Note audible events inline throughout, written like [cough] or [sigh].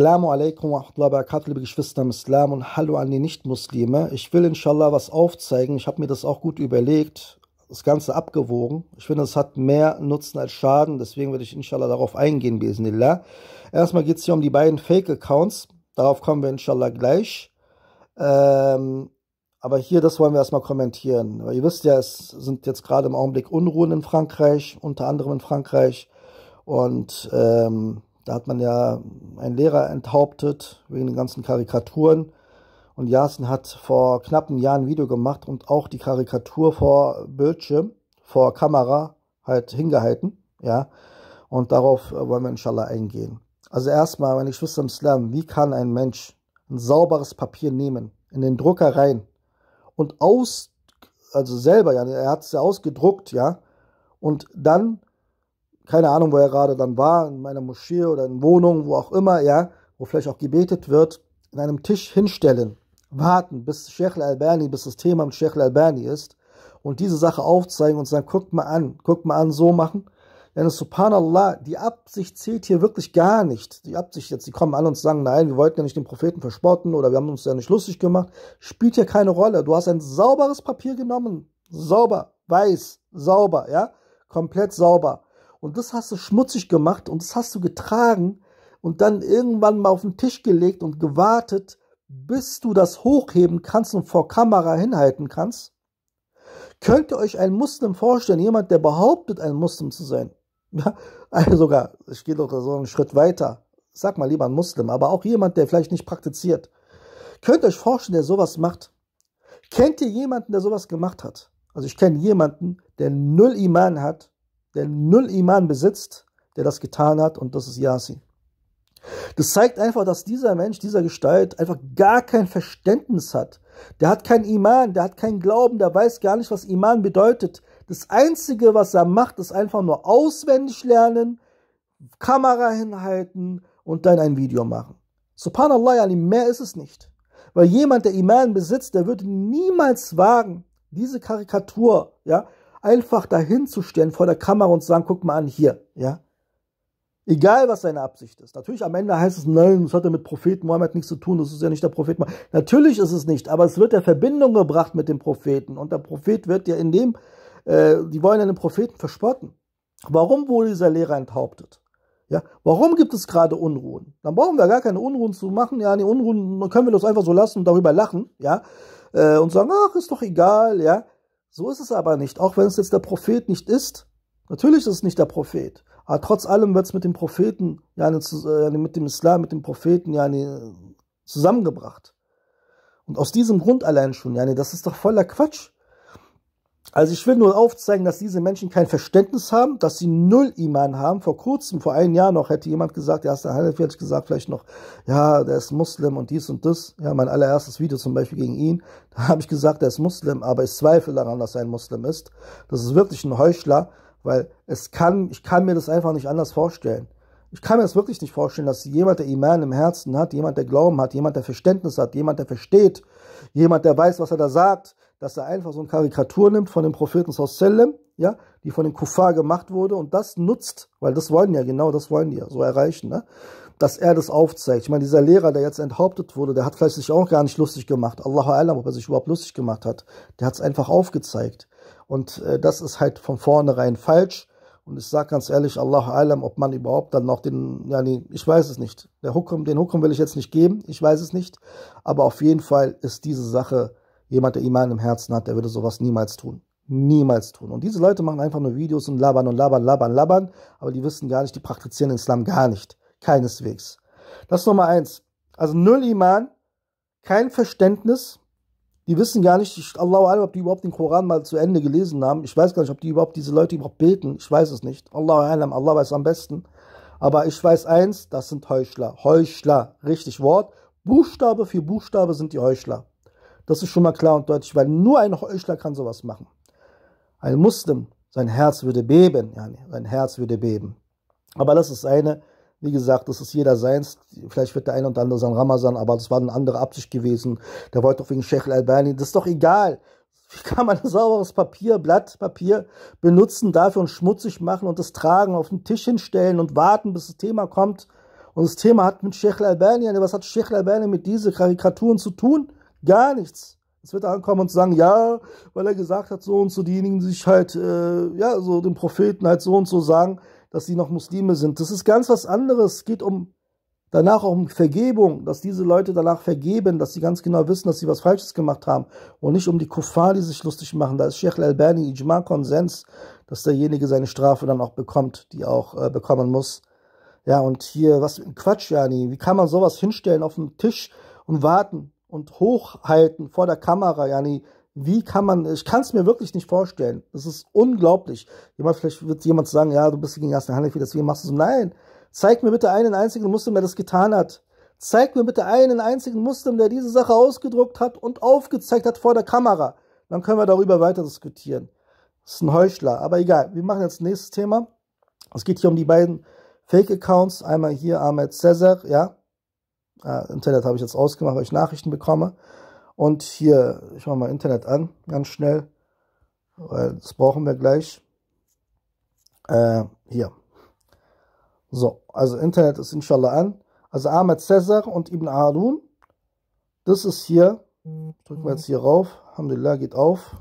Assalamu alaikum wa rahmatullahi wa barakatuh, liebe Geschwister im Islam und hallo an die Nicht-Muslime. Ich will inshallah was aufzeigen. Ich habe mir das auch gut überlegt, das Ganze abgewogen. Ich finde, es hat mehr Nutzen als Schaden, deswegen werde ich inshallah darauf eingehen, bismillah. Erstmal geht es hier um die beiden Fake-Accounts. Darauf kommen wir inshallah gleich. Ähm, aber hier, das wollen wir erstmal kommentieren. Weil ihr wisst ja, es sind jetzt gerade im Augenblick Unruhen in Frankreich, unter anderem in Frankreich. Und ähm, da hat man ja einen Lehrer enthauptet wegen den ganzen Karikaturen. Und Jasen hat vor knappen Jahren ein Video gemacht und auch die Karikatur vor Bildschirm, vor Kamera halt hingehalten. Ja. Und darauf wollen wir inshallah eingehen. Also erstmal, meine Geschwister im Islam, wie kann ein Mensch ein sauberes Papier nehmen, in den Drucker rein und aus, also selber, ja, er hat es ja ausgedruckt, ja, und dann keine Ahnung, wo er gerade dann war, in meiner Moschee oder in Wohnung, wo auch immer, ja, wo vielleicht auch gebetet wird, in einem Tisch hinstellen, warten, bis Sheikh al-Albani, bis das Thema mit Sheikh al-Albani ist und diese Sache aufzeigen und sagen, guckt mal an, guckt mal an, so machen. Denn subhanallah, die Absicht zählt hier wirklich gar nicht. Die Absicht jetzt, die kommen an und sagen, nein, wir wollten ja nicht den Propheten verspotten oder wir haben uns ja nicht lustig gemacht, spielt hier keine Rolle. Du hast ein sauberes Papier genommen, sauber, weiß, sauber, ja, komplett sauber und das hast du schmutzig gemacht und das hast du getragen und dann irgendwann mal auf den Tisch gelegt und gewartet, bis du das hochheben kannst und vor Kamera hinhalten kannst? Könnt ihr euch einen Muslim vorstellen, jemand, der behauptet, ein Muslim zu sein? [laughs] Ja, also sogar, ich gehe doch so einen Schritt weiter. Sag mal lieber ein Muslim, aber auch jemand, der vielleicht nicht praktiziert. Könnt ihr euch vorstellen, der sowas macht? Kennt ihr jemanden, der sowas gemacht hat? Also ich kenne jemanden, der null Iman hat der null Iman besitzt, der das getan hat und das ist Yasin. Das zeigt einfach, dass dieser Mensch, dieser Gestalt einfach gar kein Verständnis hat. Der hat kein Iman, der hat keinen Glauben, der weiß gar nicht, was Iman bedeutet. Das Einzige, was er macht, ist einfach nur auswendig lernen, Kamera hinhalten und dann ein Video machen. Subhanallah, mehr ist es nicht. Weil jemand, der Iman besitzt, der würde niemals wagen, diese Karikatur, ja, einfach dahinzustellen vor der Kamera und zu sagen, guck mal an, hier, ja. Egal, was seine Absicht ist. Natürlich, am Ende heißt es, nein, das hat ja mit Propheten Mohammed nichts zu tun, das ist ja nicht der Prophet Mohammed. Natürlich ist es nicht, aber es wird der Verbindung gebracht mit dem Propheten. Und der Prophet wird ja in dem, äh, die wollen ja den Propheten verspotten. Warum wurde dieser Lehrer enthauptet? Ja, warum gibt es gerade Unruhen? Dann brauchen wir gar keine Unruhen zu machen. Ja, die Unruhen können wir das einfach so lassen und darüber lachen, ja, äh, und sagen, ach, ist doch egal, ja. So ist es aber nicht, auch wenn es jetzt der Prophet nicht ist. Natürlich ist es nicht der Prophet. Aber trotz allem wird es mit dem Propheten, äh, yani, mit dem Islam, mit dem Propheten yani, zusammengebracht. Und aus diesem Grund allein schon, yani, das ist doch voller Quatsch. Also ich will nur aufzeigen, dass diese Menschen kein Verständnis haben, dass sie null Iman haben. Vor kurzem, vor einem Jahr noch, hätte jemand gesagt, der erste Hanif hätte gesagt, vielleicht noch, ja, der ist Muslim und dies und das. Ja, mein allererstes Video zum Beispiel gegen ihn, [laughs] da habe ich gesagt, der ist Muslim, aber ich zweifle daran, dass er ein Muslim ist. Das ist wirklich ein Heuchler, weil es kann, ich kann mir das einfach nicht anders vorstellen. Ich kann mir das wirklich nicht vorstellen, dass jemand, der Iman im Herzen hat, jemand, der Glauben hat, jemand, der Verständnis hat, jemand, der versteht, jemand, der weiß, was er da sagt, dass er einfach so eine Karikatur nimmt von dem Propheten Sallam, ja, die von den Kuffar gemacht wurde und das nutzt, weil das wollen ja genau, das wollen die ja so erreichen, ne? dass er das aufzeigt. Ich meine, dieser Lehrer, der jetzt enthauptet wurde, der hat vielleicht sich auch gar nicht lustig gemacht. Allahu Alam, ob er sich überhaupt lustig gemacht hat. Der hat es einfach aufgezeigt. Und äh, das ist halt von vornherein falsch. Und ich sage ganz ehrlich, Allahu Alam, ob man überhaupt dann noch den, ja, nee, ich weiß es nicht. Der Hukum, den Hukum will ich jetzt nicht geben, ich weiß es nicht. Aber auf jeden Fall ist diese Sache Jemand, der Iman im Herzen hat, der würde sowas niemals tun. Niemals tun. Und diese Leute machen einfach nur Videos und labern und labern, labern, labern, aber die wissen gar nicht, die praktizieren den Islam gar nicht. Keineswegs. Das ist Nummer eins. Also null Iman, kein Verständnis. Die wissen gar nicht, Allahu Alam, ob die überhaupt den Koran mal zu Ende gelesen haben. Ich weiß gar nicht, ob die überhaupt diese Leute überhaupt beten. Ich weiß es nicht. Allahu Alam, Allah weiß am besten. Aber ich weiß eins, das sind Heuchler. Heuchler, richtig Wort. Buchstabe für Buchstabe sind die Heuchler. Das ist schon mal klar und deutlich, weil nur ein Heuchler kann sowas machen. Ein Muslim, sein Herz würde beben, ja, sein Herz würde beben. Aber das ist eine, wie gesagt, das ist jeder seins. Vielleicht wird der eine und andere sein Ramazan, aber das war eine andere Absicht gewesen. Der wollte doch wegen Sheikh al-Albani, das ist doch egal. Wie kann man ein sauberes Papier, Blatt Papier benutzen dafür und schmutzig machen und das tragen, auf den Tisch hinstellen und warten, bis das Thema kommt? Und das Thema hat mit Sheikh al-Albani, was hat Sheikh al-Albani mit diesen Karikaturen zu tun? Gar nichts. Es wird ankommen und sagen, ja, weil er gesagt hat, so und so diejenigen, die sich halt, äh, ja, so den Propheten halt so und so sagen, dass sie noch Muslime sind. Das ist ganz was anderes. Es geht um danach auch um Vergebung, dass diese Leute danach vergeben, dass sie ganz genau wissen, dass sie was Falsches gemacht haben und nicht um die Kuffar, die sich lustig machen. Da ist Sheikh al bani Ijma Konsens, dass derjenige seine Strafe dann auch bekommt, die auch äh, bekommen muss. Ja, und hier, was ein Quatsch, Jani, wie kann man sowas hinstellen auf den Tisch und warten? und hochhalten vor der Kamera, yani, wie kann man, ich kann es mir wirklich nicht vorstellen. Das ist unglaublich. Jemand, vielleicht wird jemand sagen, ja, du bist gegen Jasmin Hanifi, deswegen machst du so. Nein, zeig mir bitte einen einzigen Muslim, der das getan hat. Zeig mir bitte einen einzigen Muslim, der diese Sache ausgedruckt hat und aufgezeigt hat vor der Kamera. Dann können wir darüber weiter diskutieren. Das ist ein Heuchler, aber egal. Wir machen jetzt nächstes Thema. Es geht hier um die beiden Fake-Accounts. Einmal hier Ahmed Cesar, ja, äh, Internet habe ich jetzt ausgemacht, weil ich Nachrichten bekomme. Und hier, ich mache mal Internet an, ganz schnell, weil das brauchen wir gleich. Äh, hier. So, also Internet ist inshallah an. Also Ahmed Cesar und Ibn Arun. das ist hier, drücken wir jetzt hier rauf, Alhamdulillah geht auf.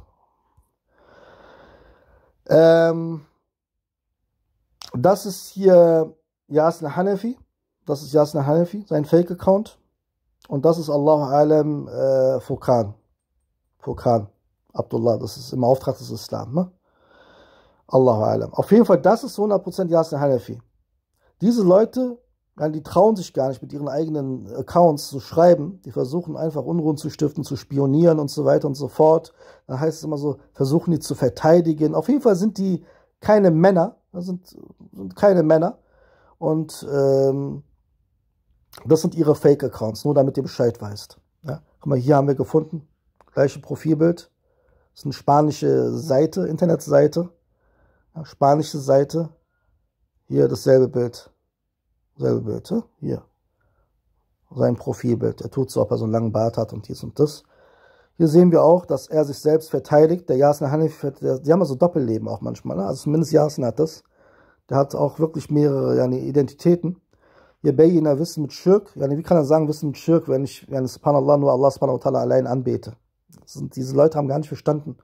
Ähm, das ist hier Yasin Hanafi, das ist Yasna Hanafi, sein Fake-Account. Und das ist Allah Alam äh, Furkan. Furkan. Abdullah, das ist im Auftrag des Islam. Ne? Allahu Alam. Auf jeden Fall, das ist 100% Yasna Hanafi. Diese Leute, die trauen sich gar nicht mit ihren eigenen Accounts zu schreiben. Die versuchen einfach Unruhen zu stiften, zu spionieren und so weiter und so fort. Dann heißt es immer so, versuchen die zu verteidigen. Auf jeden Fall sind die keine Männer. Das sind, sind keine Männer. Und ähm, das sind ihre Fake-Accounts, nur damit ihr Bescheid weißt. Ja? Guck mal, hier haben wir gefunden, gleiche Profilbild. Das ist eine spanische Seite, Internetseite. Ja, spanische Seite. Hier dasselbe Bild. Selbe Bild, ja? hier. Sein Profilbild. Er tut so, ob er so einen langen Bart hat und dies und das. Hier sehen wir auch, dass er sich selbst verteidigt. Der Yasin Hanifi, die haben also Doppelleben auch manchmal. Ne? Also zumindest Yasin hat das. Der hat auch wirklich mehrere yani, ne, Identitäten. Yabayina wissen mit Schirk, yani wie kann er sagen, wissen mit Schirk, wenn ich, yani subhanallah, nur Allah subhanahu wa ta'ala allein anbete. Sind, diese Leute haben gar nicht verstanden.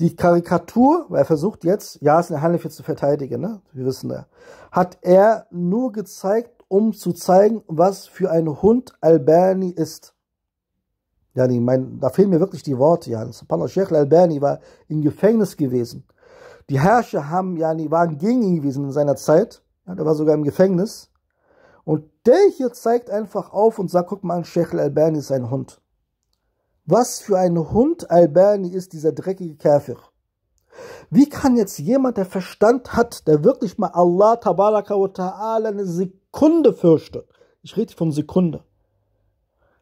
Die Karikatur, weil er versucht jetzt, ja, es Yasin Hanif zu verteidigen, ne? wir wissen ja, hat er nur gezeigt, um zu zeigen, was für ein Hund Albani ist. Yani mein, da fehlen mir wirklich die Worte. Yani. Subhanallah, Sheikh Albani war im Gefängnis gewesen. Die Herrscher haben, yani, waren gegen ihn gewesen in seiner Zeit. er war sogar im Gefängnis. Und der hier zeigt einfach auf und sagt, guck mal an, Sheikh Al-Albani ist ein Hund. Was für ein Hund Albani ist dieser dreckige Kafir. Wie kann jetzt jemand, der Verstand hat, der wirklich mal Allah tabaraka wa ta'ala eine Sekunde fürchtet, ich rede von Sekunde,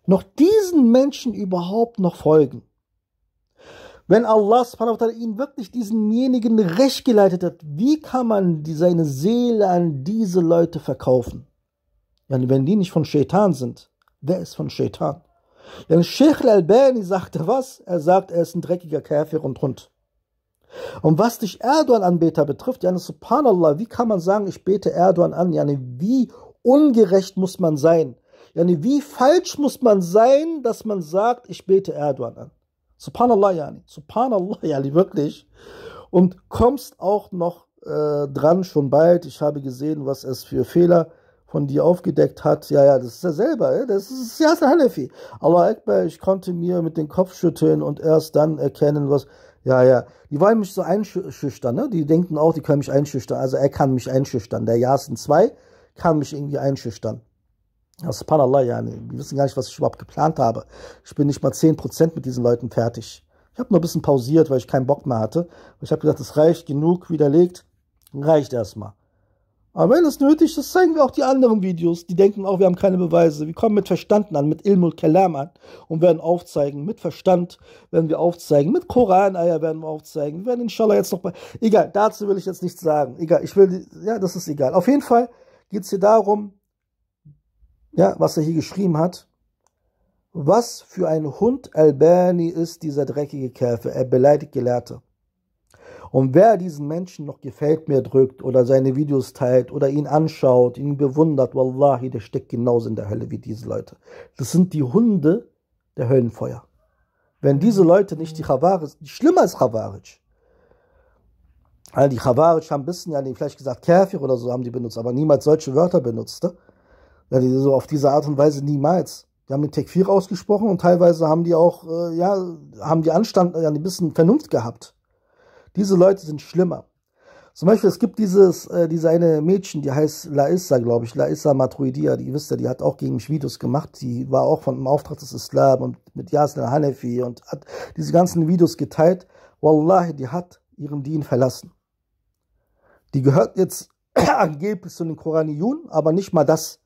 noch diesen Menschen überhaupt noch folgen? Wenn Allah subhanahu wa ta'ala ihn wirklich diesenjenigen recht geleitet hat, wie kann man seine Seele an diese Leute verkaufen? Yani wenn die nicht von Shaitan sind, wer ist von Shaitan? Yani Sheikh al-Albani sagte was? Er sagt, er ist ein dreckiger Käfer und Hund. Und was dich Erdogan-Anbeter betrifft, yani subhanallah, wie kann man sagen, ich bete Erdogan an? Yani ne, wie ungerecht muss man sein? Yani ne, wie falsch muss man sein, dass man sagt, ich bete Erdogan an? Subhanallah, yani. Ne, subhanallah, yani, wirklich. Und kommst auch noch äh, dran schon bald. Ich habe gesehen, was es für Fehler gibt von dir aufgedeckt hat, ja, ja, das ist er selber, das ist Yasser Halefi. Allah Akbar, ich konnte mir mit dem Kopf schütteln und erst dann erkennen, was, ja, ja, die wollen mich so einschüchtern, ne? die denken auch, die können mich einschüchtern, also er kann mich einschüchtern, der Yasin 2 kann mich irgendwie einschüchtern. Ja, subhanallah, ja, ne, die wissen gar nicht, was ich überhaupt geplant habe. Ich bin nicht mal 10% mit diesen Leuten fertig. Ich habe nur ein bisschen pausiert, weil ich keinen Bock mehr hatte. Ich habe gedacht, das reicht genug widerlegt, reicht erstmal. Aber wenn es nötig ist, zeigen wir auch die anderen Videos. Die denken auch, wir haben keine Beweise. Wir kommen mit Verstand an, mit Ilmul Kalam an und werden aufzeigen. Mit Verstand werden wir aufzeigen. Mit Koraneier werden wir aufzeigen. Wir werden inshallah jetzt noch bei. Egal, dazu will ich jetzt nichts sagen. Egal, ich will. Ja, das ist egal. Auf jeden Fall geht es hier darum, ja, was er hier geschrieben hat. Was für ein Hund Albani ist dieser dreckige Käfer. Er beleidigt Gelehrte. Und wer diesen Menschen noch gefällt mir drückt oder seine Videos teilt oder ihn anschaut, ihn bewundert, wallahi, der steckt genauso in der Hölle wie diese Leute. Das sind die Hunde der Höllenfeuer. Wenn diese Leute nicht die Chavaric, schlimmer als Chavaric. Also die Chavaric haben ein bisschen, ja, vielleicht gesagt Kafir oder so haben die benutzt, aber niemals solche Wörter benutzt. Ne? Ja, die so auf diese Art und Weise niemals. Die haben den Tekfir ausgesprochen und teilweise haben die auch, äh, ja, haben die Anstand, ja, ein bisschen Vernunft gehabt. Diese Leute sind schlimmer. Zum Beispiel, es gibt dieses, äh, diese eine Mädchen, die heißt Laissa, glaube ich, Laissa Matruidia, die wisst ihr, die hat auch gegen mich Videos gemacht, die war auch von, im Auftrag des Islam und mit Yasin Hanefi und hat diese ganzen Videos geteilt. Wallahi, die hat ihren Dien verlassen. Die gehört jetzt [clears throat] angeblich zu den Koraniyun, aber nicht mal das.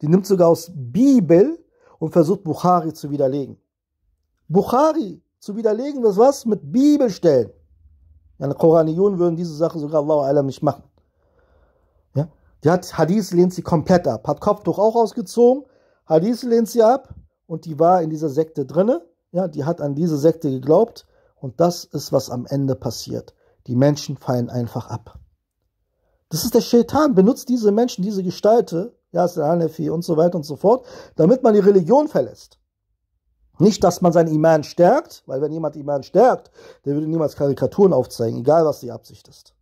Die nimmt sogar aus Bibel und versucht Bukhari zu widerlegen. Bukhari zu widerlegen, was was? Mit Bibelstellen. Eine Koraniyun würden diese Sache sogar Allahu Alam nicht machen. Ja? Die hat Hadith lehnt sie komplett ab, hat Kopftuch auch ausgezogen, Hadith lehnt sie ab und die war in dieser Sekte drinne. Ja, die hat an diese Sekte geglaubt und das ist, was am Ende passiert. Die Menschen fallen einfach ab. Das ist der Shaitan, benutzt diese Menschen, diese Gestalte, ja, ist der Hanefi und so weiter und so fort, damit man die Religion verlässt. Nicht, dass man seinen Iman stärkt, weil wenn jemand Iman stärkt, der würde niemals Karikaturen aufzeigen, egal was die Absicht ist.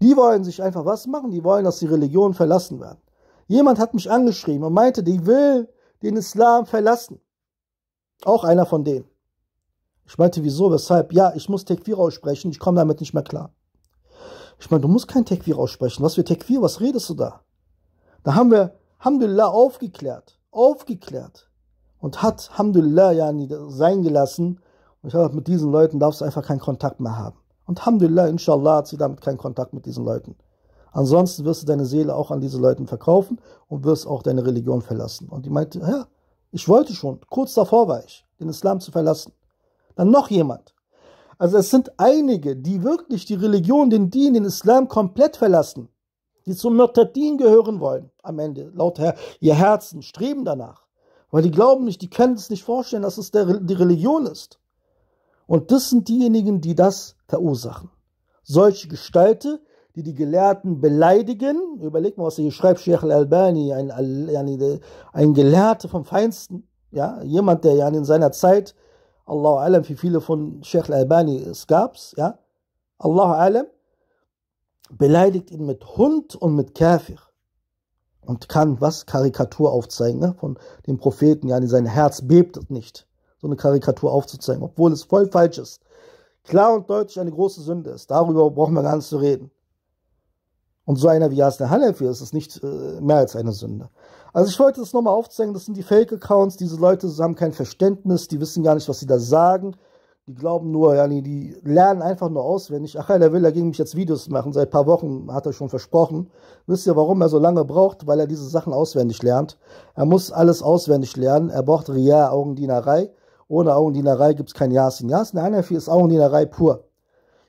Die wollen sich einfach was machen, die wollen, dass die Religion verlassen werden. Jemand hat mich angeschrieben und meinte, die will den Islam verlassen. Auch einer von denen. Ich meinte, wieso, weshalb? Ja, ich muss Tekfir aussprechen, ich komme damit nicht mehr klar. Ich meine, du musst kein Tekfir aussprechen. Was für Tekfir, was redest du da? Da haben wir, Alhamdulillah, aufgeklärt. Aufgeklärt und hat, Alhamdulillah, ja yani, sein gelassen. Und ich habe mit diesen Leuten darfst du einfach keinen Kontakt mehr haben. Und Alhamdulillah, inshallah, hat sie damit keinen Kontakt mit diesen Leuten. Ansonsten wirst du deine Seele auch an diese Leuten verkaufen und wirst auch deine Religion verlassen. Und die meinte, ja, ich wollte schon, kurz davor war ich, den Islam zu verlassen. Dann noch jemand. Also es sind einige, die wirklich die Religion, den Dien, den Islam komplett verlassen, die zum Murtadin gehören wollen am Ende, laut Herr, ihr Herzen streben danach. Weil die glauben nicht, die können es nicht vorstellen, dass es der, die Religion ist. Und das sind diejenigen, die das verursachen. Solche Gestalte, die die Gelehrten beleidigen. Überleg mal, was hier schreibt Sheikh al-Albani, ein, ein Gelehrter vom Feinsten. Ja, jemand, der ja in seiner Zeit, Allahu Alam, wie viele von Sheikh al-Albani es gab, ja, Allahu Alam, beleidigt ihn mit Hund und mit Käfig und kann was? Karikatur aufzeigen ne? von dem Propheten, ja, sein Herz bebt nicht, so eine Karikatur aufzuzeigen, obwohl es voll falsch ist. Klar und deutlich eine große Sünde ist. Darüber brauchen wir gar nicht zu reden. Und so einer wie Yasna Hanafi ist es nicht äh, mehr als eine Sünde. Also ich wollte das nochmal aufzeigen, das sind die Fake-Accounts, diese Leute haben kein Verständnis, die wissen gar nicht, was sie da sagen. Die glauben nur, yani, die lernen einfach nur auswendig. Ach, er will gegen mich jetzt Videos machen. Seit ein paar Wochen hat er schon versprochen. Wisst ihr, warum er so lange braucht? Weil er diese Sachen auswendig lernt. Er muss alles auswendig lernen. Er braucht Ria, Augendienerei. Ohne Augendienerei gibt es kein Yasin. Yasin Hanafi ist Augendienerei pur.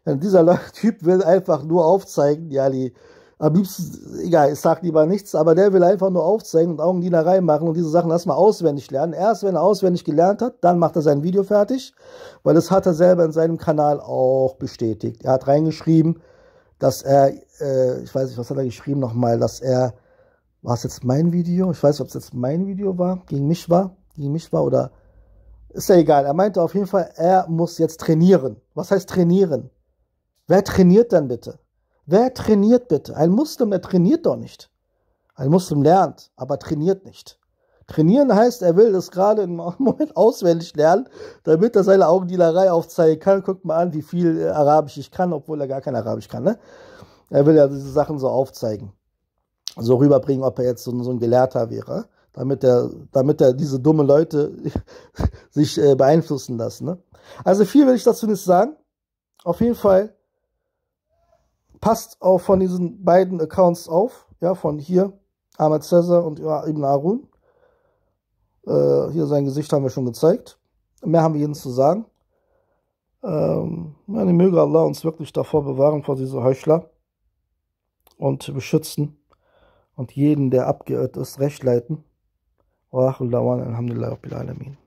Yani dieser [laughs] Typ will einfach nur aufzeigen, yani, am liebsten, egal, ich sag lieber nichts, aber der will einfach nur aufzeigen und Augendienerei machen und diese Sachen erstmal auswendig lernen. Erst wenn er auswendig gelernt hat, dann macht er sein Video fertig, weil das hat er selber in seinem Kanal auch bestätigt. Er hat reingeschrieben, dass er, äh, ich weiß nicht, was hat er geschrieben nochmal, dass er, war es jetzt mein Video? Ich weiß nicht, ob es jetzt mein Video war, gegen mich war, gegen mich war oder, ist ja egal. Er meinte auf jeden Fall, er muss jetzt trainieren. Was heißt trainieren? Wer trainiert denn bitte? Wer trainiert bitte? Ein Muslim, er trainiert doch nicht. Ein Muslim lernt, aber trainiert nicht. Trainieren heißt, er will das gerade im Moment [laughs] auswendig lernen, damit er seine Augendielerei aufzeigen kann. Guckt mal an, wie viel äh, Arabisch ich kann, obwohl er gar kein Arabisch kann. Ne? Er will ja diese Sachen so aufzeigen, so rüberbringen, ob er jetzt so, so ein Gelehrter wäre, damit er, damit er diese dummen Leute [laughs] sich äh, beeinflussen lassen. Ne? Also viel will ich dazu nicht sagen. Auf jeden Fall passt auch von diesen beiden Accounts auf, ja, von hier, Ahmed Cesar und Ibn Arun. Äh, hier sein Gesicht haben wir schon gezeigt. Mehr haben wir Ihnen zu sagen. Ähm, ja, möge Allah uns wirklich davor bewahren, vor diese Heuchler und beschützen und jeden, der abgeirrt ist, recht leiten. Wa akhu alhamdulillah rabbil alamin.